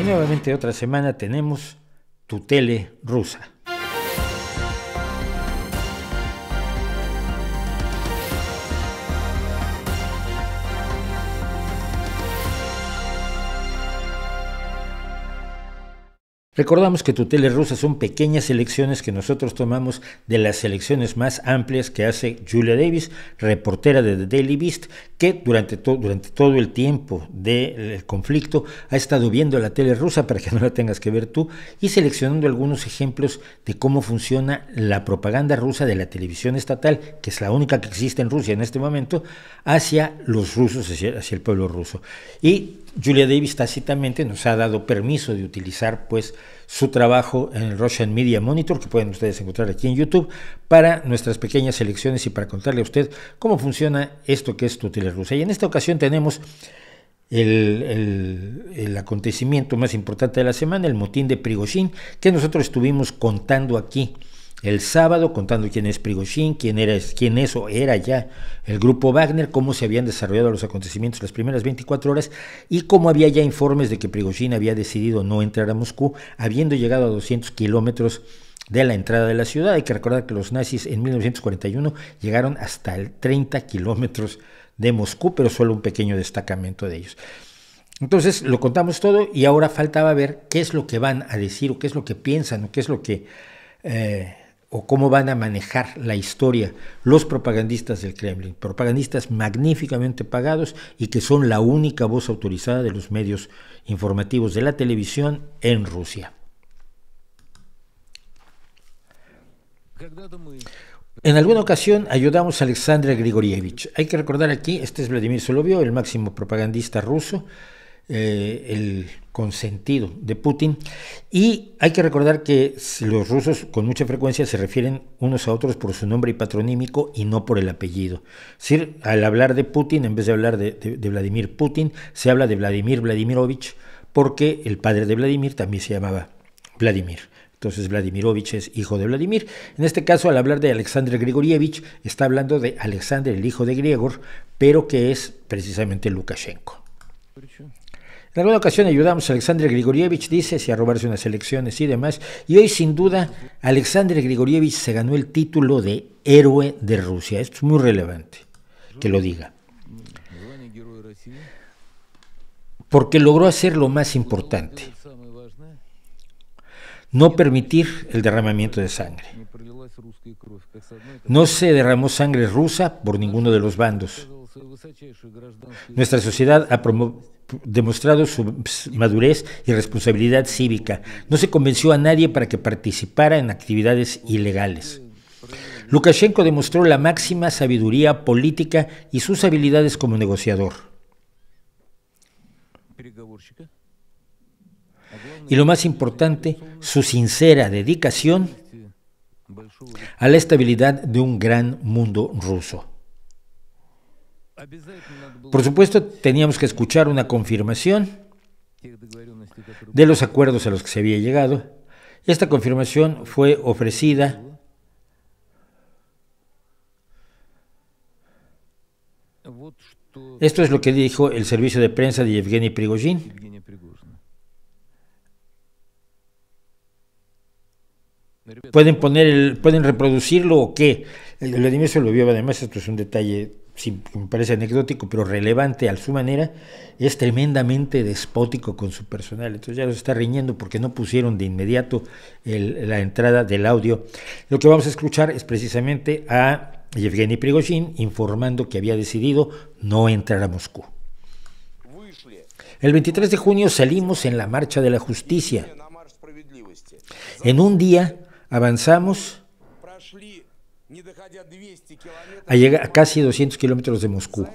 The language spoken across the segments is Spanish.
Y nuevamente otra semana tenemos tu tele rusa. Recordamos que tu tele rusa son pequeñas elecciones que nosotros tomamos de las elecciones más amplias que hace Julia Davis, reportera de The Daily Beast, que durante, durante todo el tiempo del conflicto ha estado viendo la tele rusa para que no la tengas que ver tú y seleccionando algunos ejemplos de cómo funciona la propaganda rusa de la televisión estatal, que es la única que existe en Rusia en este momento, hacia los rusos, hacia, hacia el pueblo ruso. Y Julia Davis tácitamente nos ha dado permiso de utilizar pues, su trabajo en el Russian Media Monitor, que pueden ustedes encontrar aquí en YouTube, para nuestras pequeñas elecciones y para contarle a usted cómo funciona esto que es Tutela Rusa. Y en esta ocasión tenemos el, el, acontecimiento más importante de la semana, el motín de Prigozhin, que nosotros estuvimos contando aquí el sábado contando quién es Prigozhin, quién, era, quién eso era ya el grupo Wagner, cómo se habían desarrollado los acontecimientos las primeras 24 horas y cómo había ya informes de que Prigozhin había decidido no entrar a Moscú, habiendo llegado a 200 kilómetros de la entrada de la ciudad. Hay que recordar que los nazis en 1941 llegaron hasta el 30 kilómetros de Moscú, pero solo un pequeño destacamento de ellos. Entonces lo contamos todo y ahora faltaba ver qué es lo que van a decir o qué es lo que piensan o qué es lo que... Eh, o cómo van a manejar la historia los propagandistas del Kremlin, propagandistas magníficamente pagados y que son la única voz autorizada de los medios informativos de la televisión en Rusia. En alguna ocasión ayudamos a Alexandra Grigorievich. Hay que recordar aquí, este es Vladimir Solovio, el máximo propagandista ruso, eh, el consentido de Putin. Y hay que recordar que los rusos con mucha frecuencia se refieren unos a otros por su nombre y patronímico y no por el apellido. Es decir, al hablar de Putin, en vez de hablar de, Vladimir Putin, se habla de Vladimir Vladimirovich porque el padre de Vladimir también se llamaba Vladimir. Entonces Vladimirovich es hijo de Vladimir. En este caso, al hablar de Alexander Grigorievich, está hablando de Alexander, el hijo de Gregor, pero que es precisamente Lukashenko. En alguna ocasión ayudamos a Alexander Grigorievich, dice, si a robarse unas elecciones y demás. Y hoy, sin duda, Alexander Grigorievich se ganó el título de héroe de Rusia. Esto es muy relevante que lo diga. Porque logró hacer lo más importante. No permitir el derramamiento de sangre. No se derramó sangre rusa por ninguno de los bandos. Nuestra sociedad ha promovido demostrado su pues, madurez y responsabilidad cívica. No se convenció a nadie para que participara en actividades ilegales. Lukashenko demostró la máxima sabiduría política y sus habilidades como negociador. Y lo más importante, su sincera dedicación a la estabilidad de un gran mundo ruso. Por supuesto, teníamos que escuchar una confirmación de los acuerdos a los que se había llegado. Esta confirmación fue ofrecida Esto es lo que dijo el servicio de prensa de Yevgeny Prigozhin. ¿Pueden, poner el, ¿Pueden reproducirlo o qué? lo vio, además, esto es un detalle me parece anecdótico, pero relevante a su manera, es tremendamente despótico con su personal. Entonces ya los está riñendo porque no pusieron de inmediato la entrada del audio. Lo que vamos a escuchar es precisamente a Yevgeny Prigozhin informando que había decidido no entrar a Moscú. El 23 de junio salimos en la Marcha de la Justicia. En un día avanzamos a, a casi 200 kilómetros de Moscú.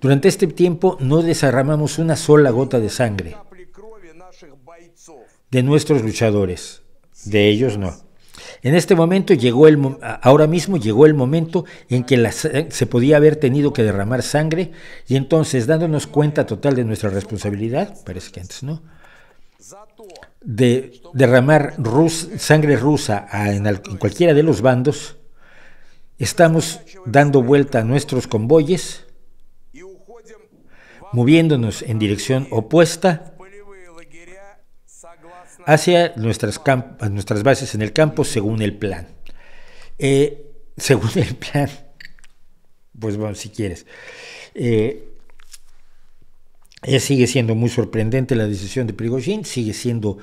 Durante este tiempo no desarramamos una sola gota de sangre de nuestros luchadores, de ellos no. En este momento llegó el ahora mismo llegó el momento en que se podía haber tenido que derramar sangre y entonces dándonos cuenta total de nuestra responsabilidad, parece que antes no, de derramar sangre rusa en, cualquiera de los bandos, estamos dando vuelta a nuestros convoyes, moviéndonos en dirección opuesta hacia nuestras, nuestras bases en el campo según el plan. Eh, según el plan, pues bueno, si quieres. Eh, eh, sigue siendo muy sorprendente la decisión de Prigozhin, sigue siendo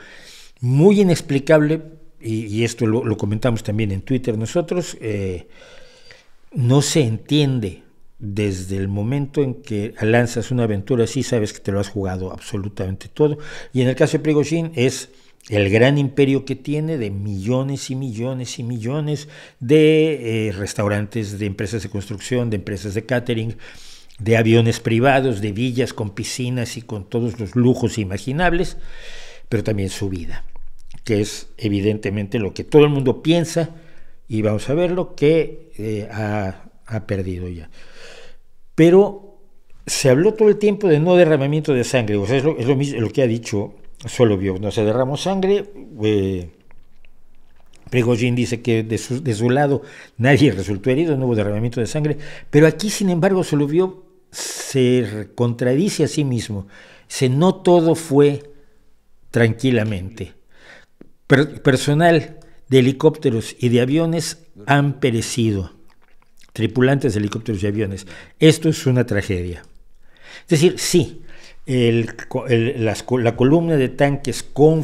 muy inexplicable, y, esto lo, comentamos también en Twitter nosotros, eh, no se entiende desde el momento en que lanzas una aventura así, sabes que te lo has jugado absolutamente todo. Y en el caso de Prigozhin es el gran imperio que tiene de millones y millones y millones de eh, restaurantes, de empresas de construcción, de empresas de catering, de aviones privados, de villas con piscinas y con todos los lujos imaginables, pero también su vida, que es evidentemente lo que todo el mundo piensa y vamos a verlo que eh, ha, perdido ya. Pero se habló todo el tiempo de no derramamiento de sangre, o es lo, mismo, lo que ha dicho vio no se derramó sangre. Eh, dice que de su, lado nadie resultó herido, no hubo derramamiento de sangre, pero aquí, sin embargo, vio se contradice a sí mismo. Se no todo fue tranquilamente. personal de helicópteros y de aviones han perecido. Tripulantes de helicópteros y aviones. Esto es una tragedia. Es decir, sí, la columna de tanques con,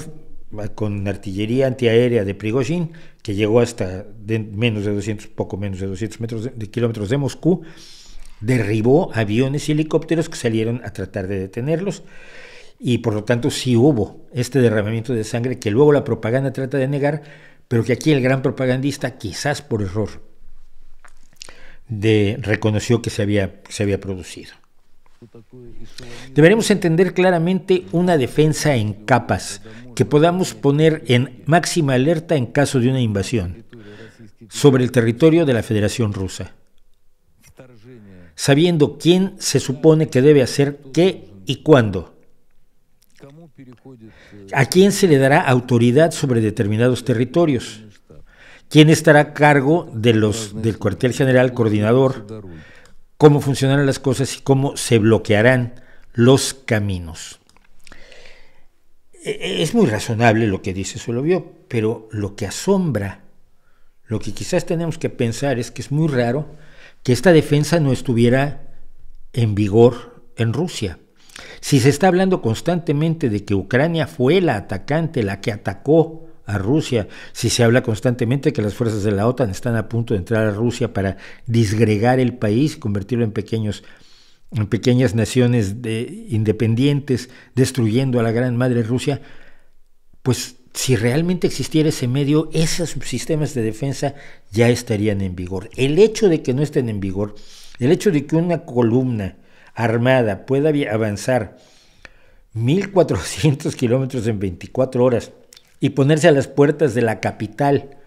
artillería antiaérea de Prigozhin, que llegó hasta menos de 200, poco menos de 200 kilómetros de Moscú, derribó aviones y helicópteros que salieron a tratar de detenerlos y por lo tanto sí hubo este derramamiento de sangre que luego la propaganda trata de negar, pero que aquí el gran propagandista quizás por error de, reconoció que se había, se había producido. Deberemos entender claramente una defensa en capas que podamos poner en máxima alerta en caso de una invasión sobre el territorio de la Federación Rusa sabiendo quién se supone que debe hacer qué y cuándo. ¿A quién se le dará autoridad sobre determinados territorios? ¿Quién estará a cargo de los, del cuartel general coordinador? ¿Cómo funcionarán las cosas y cómo se bloquearán los caminos? E, e, es muy razonable lo que dice Solovio, pero lo que asombra, lo que quizás tenemos que pensar es que es muy raro que esta defensa no estuviera en vigor en Rusia. Si se está hablando constantemente de que Ucrania fue la atacante, la que atacó a Rusia, si se habla constantemente que las fuerzas de la OTAN están a punto de entrar a Rusia para disgregar el país y convertirlo en pequeños en pequeñas naciones independientes, destruyendo a la gran madre Rusia, pues si realmente existiera ese medio, esos sistemas de defensa ya estarían en vigor. El hecho de que no estén en vigor, el hecho de que una columna armada pueda avanzar 1.400 kilómetros en 24 horas y ponerse a las puertas de la capital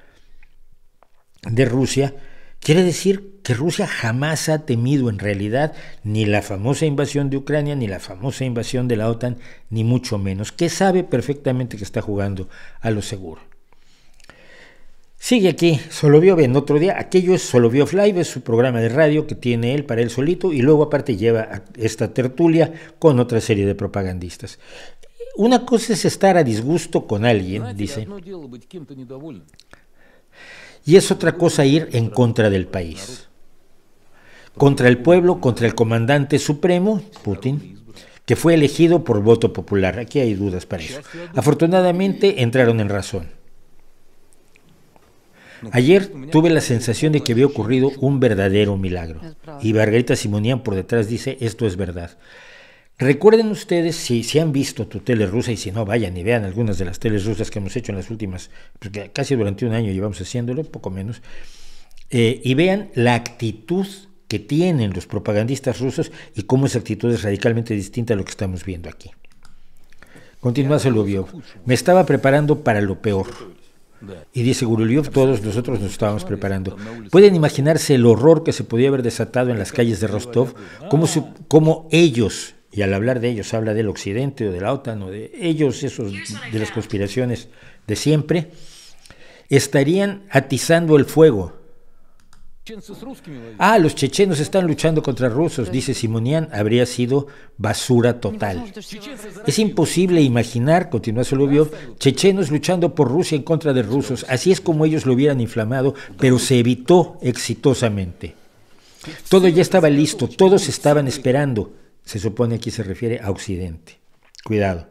de Rusia, Quiere decir que Rusia jamás ha temido en realidad ni la famosa invasión de Ucrania, ni la famosa invasión de la OTAN, ni mucho menos, que sabe perfectamente que está jugando a lo seguro. Sigue aquí vio ven otro día. Aquello es Soloviov Live, es su programa de radio que tiene él para él solito y luego aparte lleva esta tertulia con otra serie de propagandistas. Una cosa es estar a disgusto con alguien, dice. Y es otra cosa ir en contra del país. Contra el pueblo, contra el comandante supremo, Putin, que fue elegido por voto popular. Aquí hay dudas para eso. Afortunadamente entraron en razón. Ayer tuve la sensación de que había ocurrido un verdadero milagro. Y Margarita Simonian por detrás dice, esto es verdad. Recuerden ustedes, si, han visto tu tele rusa y si no, vayan y vean algunas de las teles rusas que hemos hecho en las últimas, porque casi durante un año llevamos haciéndolo, poco menos, eh, y vean la actitud que tienen los propagandistas rusos y cómo esa actitud es radicalmente distinta a lo que estamos viendo aquí. Continúa Soloviov, Me estaba preparando para lo peor. Y dice Guruliov, todos nosotros nos estábamos preparando. Pueden imaginarse el horror que se podía haber desatado en las calles de Rostov, ah. cómo ellos y al hablar de ellos habla del occidente o de la OTAN o de ellos, esos de las conspiraciones de siempre, estarían atizando el fuego. Ah, los chechenos están luchando contra rusos, dice Simonian, habría sido basura total. Es imposible imaginar, continúa Solovyov, chechenos luchando por Rusia en contra de rusos. Así es como ellos lo hubieran inflamado, pero se evitó exitosamente. Todo ya estaba listo, todos estaban esperando. Se supone que se refiere a Occidente. Cuidado.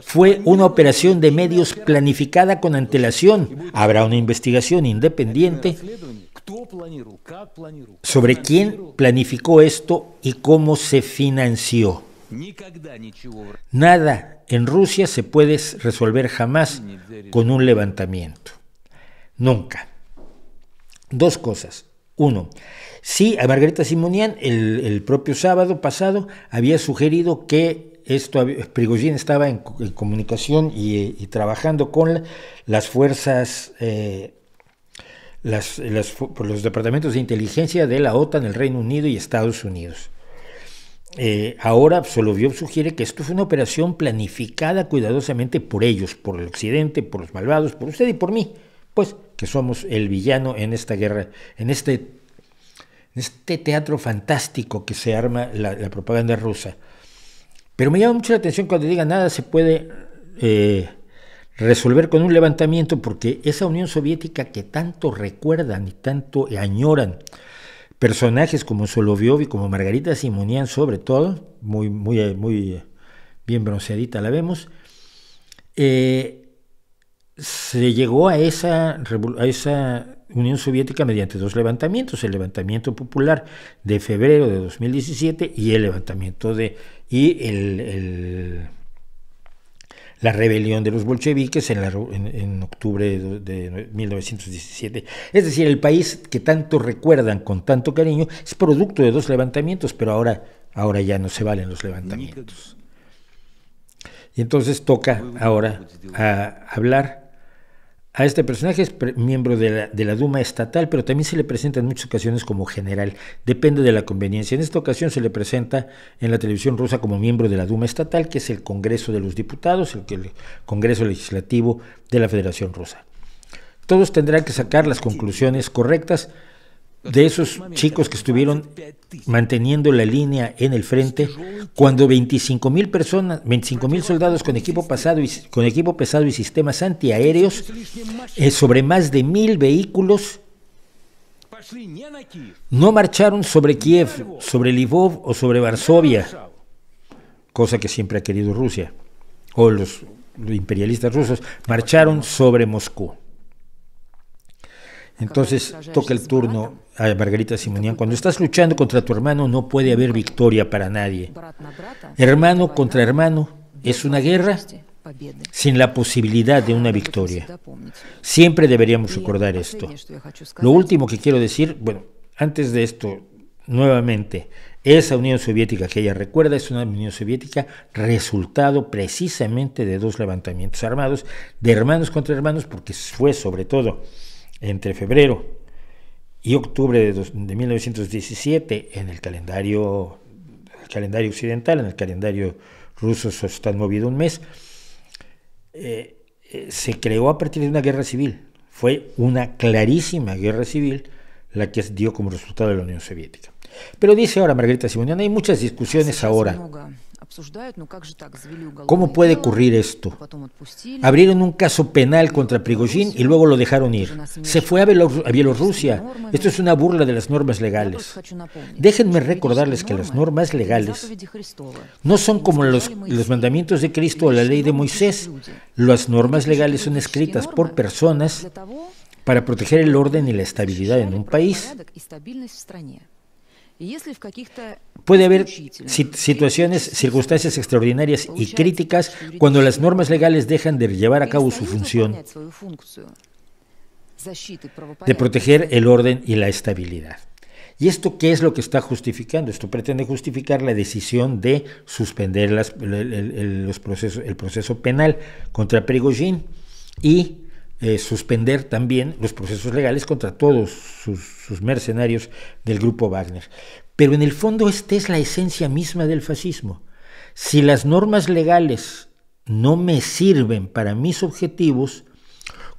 Fue una operación de medios planificada con antelación. Habrá una investigación independiente sobre quién planificó esto y cómo se financió. Nada en Rusia se puede resolver jamás con un levantamiento. Nunca. Dos cosas. Uno, Sí, a Margarita Simonian el, propio sábado pasado había sugerido que esto, Prigogine estaba en, comunicación y, trabajando con las fuerzas, eh, los departamentos de inteligencia de la OTAN, el Reino Unido y Estados Unidos. Eh, ahora Soloviov sugiere que esto fue una operación planificada cuidadosamente por ellos, por el Occidente, por los malvados, por usted y por mí, pues que somos el villano en esta guerra, en este este teatro fantástico que se arma la, propaganda rusa. Pero me llama mucho la atención cuando diga nada se puede eh, resolver con un levantamiento, porque esa Unión Soviética que tanto recuerdan y tanto añoran personajes como Soloviov y como Margarita Simonian, sobre todo, muy, muy, eh, muy eh, bien bronceadita la vemos, se llegó a esa, a esa Unión Soviética mediante dos levantamientos, el levantamiento popular de febrero de 2017 y el levantamiento de y el, la rebelión de los bolcheviques en, octubre de, de 1917. Es decir, el país que tanto recuerdan con tanto cariño es producto de dos levantamientos, pero ahora, ahora ya no se valen los levantamientos. Y entonces toca ahora a hablar a este personaje es miembro de la, Duma estatal, pero también se le presenta en muchas ocasiones como general, depende de la conveniencia. En esta ocasión se le presenta en la televisión rusa como miembro de la Duma estatal, que es el Congreso de los Diputados, el, el Congreso Legislativo de la Federación Rusa. Todos tendrán que sacar las conclusiones correctas de esos chicos que estuvieron manteniendo la línea en el frente, cuando 25 mil personas, 25 mil soldados con equipo, y, con equipo pesado y sistemas antiaéreos, eh, sobre más de mil vehículos, no marcharon sobre Kiev, sobre Lvov o sobre Varsovia, cosa que siempre ha querido Rusia, o los imperialistas rusos, marcharon sobre Moscú. Entonces toca el turno a Margarita Simonian, cuando estás luchando contra tu hermano no puede haber victoria para nadie. Hermano contra hermano es una guerra sin la posibilidad de una victoria. Siempre deberíamos recordar esto. Lo último que quiero decir, bueno, antes de esto, nuevamente, esa Unión Soviética que ella recuerda es una Unión Soviética resultado precisamente de dos levantamientos armados, de hermanos contra hermanos, porque fue sobre todo entre febrero y octubre de, 1917 en el calendario, calendario occidental, en el calendario ruso se está movido un mes, eh, eh, se creó a partir de una guerra civil. Fue una clarísima guerra civil la que dio como resultado de la Unión Soviética. Pero dice ahora Margarita Simoniana, hay muchas discusiones ahora. ¿Cómo puede ocurrir esto? Abrieron un caso penal contra Prigozhin y luego lo dejaron ir. Se fue a, Bielorrusia. Esto es una burla de las normas legales. Déjenme recordarles que las normas legales no son como los mandamientos de Cristo o la ley de Moisés. Las normas legales son escritas por personas para proteger el orden y la estabilidad en un país. Puede haber situaciones, circunstancias extraordinarias y críticas cuando las normas legales dejan de llevar a cabo su función de proteger el orden y la estabilidad. ¿Y esto qué es lo que está justificando? Esto pretende justificar la decisión de suspender las, el, los procesos, el proceso penal contra Prigogine y eh, suspender también los procesos legales contra todos sus, sus mercenarios del grupo Wagner. Pero en el fondo esta es la esencia misma del fascismo. Si las normas legales no me sirven para mis objetivos,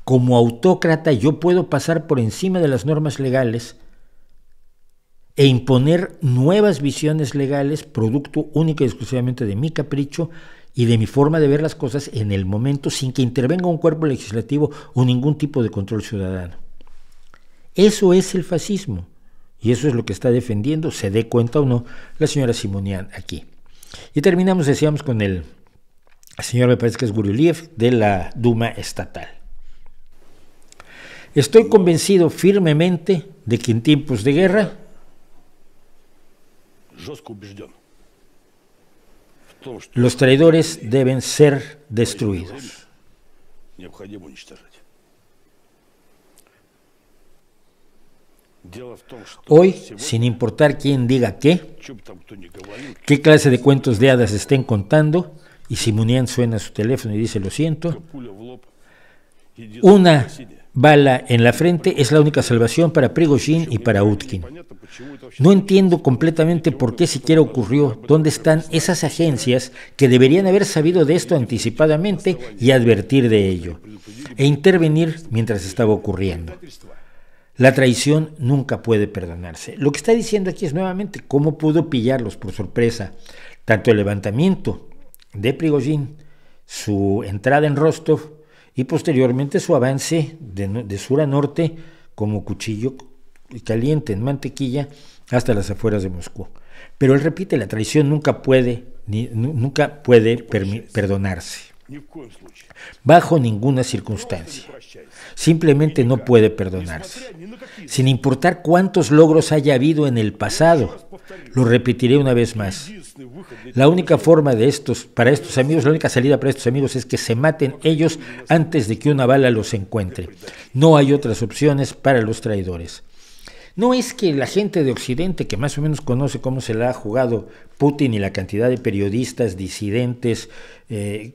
como autócrata yo puedo pasar por encima de las normas legales e imponer nuevas visiones legales, producto única y exclusivamente de mi capricho, y de mi forma de ver las cosas en el momento sin que intervenga un cuerpo legislativo o ningún tipo de control ciudadano. Eso es el fascismo y eso es lo que está defendiendo, se dé cuenta o no, la señora Simonian aquí. Y terminamos, decíamos, con el señor, me parece que es Guruliev, de la Duma Estatal. Estoy convencido firmemente de que en tiempos de guerra... Los traidores deben ser destruidos. Hoy, sin importar quién diga qué, qué clase de cuentos de hadas estén contando, y si suena suena su teléfono y dice lo siento, una bala en la frente es la única salvación para Prigozhin y para Utkin. No entiendo completamente por qué siquiera ocurrió, dónde están esas agencias que deberían haber sabido de esto anticipadamente y advertir de ello, e intervenir mientras estaba ocurriendo. La traición nunca puede perdonarse. Lo que está diciendo aquí es nuevamente cómo pudo pillarlos por sorpresa tanto el levantamiento de Prigozhin, su entrada en Rostov, y posteriormente su avance de, sur a norte como cuchillo caliente en mantequilla hasta las afueras de Moscú. Pero él repite, la traición nunca puede, ni, nunca puede perdonarse. Bajo ninguna circunstancia. Simplemente no puede perdonarse sin importar cuántos logros haya habido en el pasado. Lo repetiré una vez más. La única forma de estos, para estos amigos, la única salida para estos amigos es que se maten ellos antes de que una bala los encuentre. No hay otras opciones para los traidores. No es que la gente de Occidente, que más o menos conoce cómo se la ha jugado Putin y la cantidad de periodistas, disidentes, eh,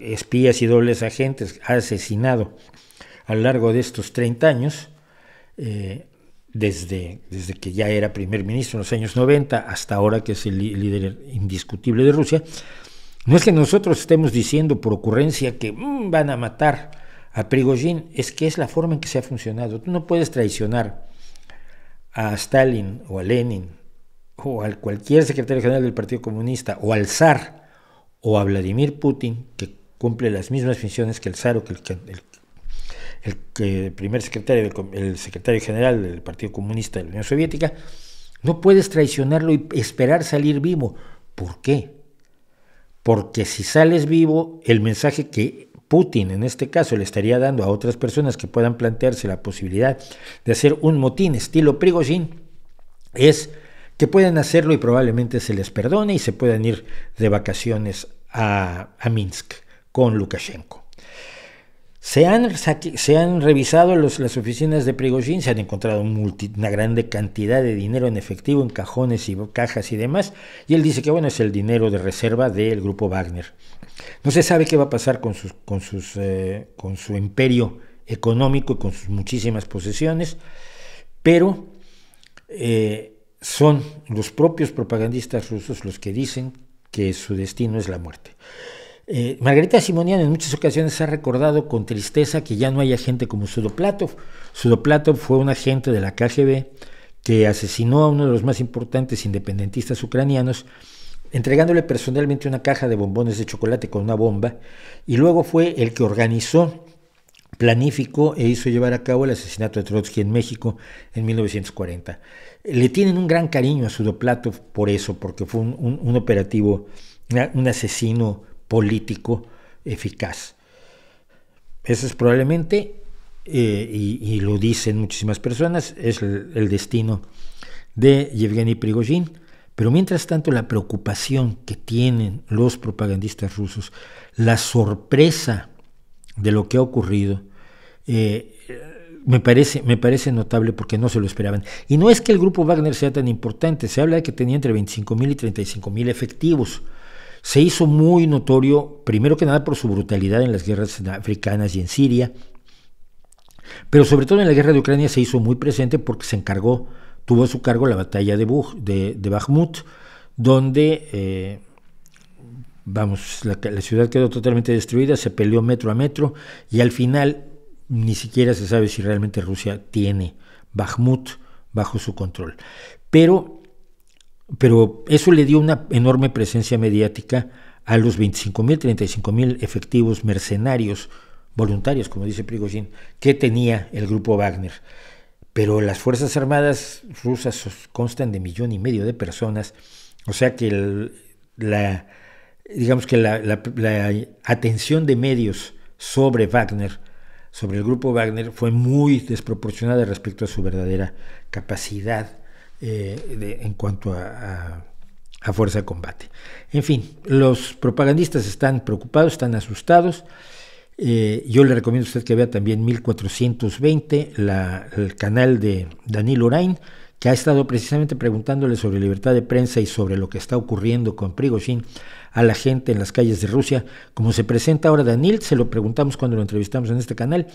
espías y dobles agentes ha asesinado a lo largo de estos 30 años, eh, desde, desde que ya era primer ministro en los años 90 hasta ahora que es el líder indiscutible de Rusia, no es que nosotros estemos diciendo por ocurrencia que mm, van a matar a Prigozhin, es que es la forma en que se ha funcionado. Tú no puedes traicionar a Stalin o a Lenin o a cualquier secretario general del Partido Comunista o al zar o a Vladimir Putin, que cumple las mismas funciones que el zar o que el el, eh, primer secretario, el secretario general del Partido Comunista de la Unión Soviética, no puedes traicionarlo y esperar salir vivo. ¿Por qué? Porque si sales vivo, el mensaje que Putin en este caso le estaría dando a otras personas que puedan plantearse la posibilidad de hacer un motín estilo Prigozhin es que pueden hacerlo y probablemente se les perdone y se puedan ir de vacaciones a Minsk con Lukashenko. Se han, revisado las oficinas de Prigozhin, se han encontrado una gran cantidad de dinero en efectivo en cajones y cajas y demás, y él dice que bueno, es el dinero de reserva del grupo Wagner. No se sabe qué va a pasar con, eh, su imperio económico y con sus muchísimas posesiones, pero eh, son los propios propagandistas rusos los que dicen que su destino es la muerte. Eh, Margarita Simonian en muchas ocasiones ha recordado con tristeza que ya no hay agente como Sudoplatov. Sudoplatov fue un agente de la KGB que asesinó a uno de los más importantes independentistas ucranianos, entregándole personalmente una caja de bombones de chocolate con una bomba, y luego fue el que organizó, planificó e hizo llevar a cabo el asesinato de Trotsky en México en 1940. Le tienen un gran cariño a Sudoplatov por eso, porque fue un, un operativo, un asesino político eficaz. Ese es probablemente, eh, y, lo dicen muchísimas personas, es el, destino de Yevgeny Prigozhin. Pero mientras tanto, la preocupación que tienen los propagandistas rusos, la sorpresa de lo que ha ocurrido, eh, me, parece, me parece notable porque no se lo esperaban. Y no es que el grupo Wagner sea tan importante, se habla de que tenía entre 25.000 y 35.000 efectivos. Se hizo muy notorio, primero que nada, por su brutalidad en las guerras africanas y en Siria, pero sobre todo en la guerra de Ucrania se hizo muy presente porque se encargó, tuvo a su cargo la batalla de, de, Bakhmut, donde, eh, vamos, la, la ciudad quedó totalmente destruida, se peleó metro a metro y al final ni siquiera se sabe si realmente Rusia tiene Bakhmut bajo su control. Pero pero eso le dio una enorme presencia mediática a los 25.000, 35.000 efectivos mercenarios, voluntarios, como dice Prigozhin, que tenía el grupo Wagner. Pero las Fuerzas Armadas rusas constan de millón y medio de personas, o sea que la, digamos que la atención de medios sobre Wagner, sobre el grupo Wagner, fue muy desproporcionada respecto a su verdadera capacidad eh, en cuanto a, fuerza de combate. En fin, los propagandistas están preocupados, están asustados. Eh, yo le recomiendo a usted que vea también 1420, el canal de Danil Urain, que ha estado precisamente preguntándole sobre libertad de prensa y sobre lo que está ocurriendo con Prigozhin a la gente en las calles de Rusia. Como se presenta ahora Danil, se lo preguntamos cuando lo entrevistamos en este canal,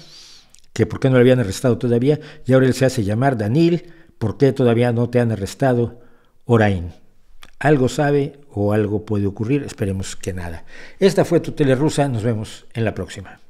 que por qué no lo habían arrestado todavía, y ahora él se hace llamar Danil, ¿Por qué todavía no te han arrestado? Orain. Algo sabe o algo puede ocurrir, esperemos que nada. Esta fue tu tele rusa, nos vemos en la próxima.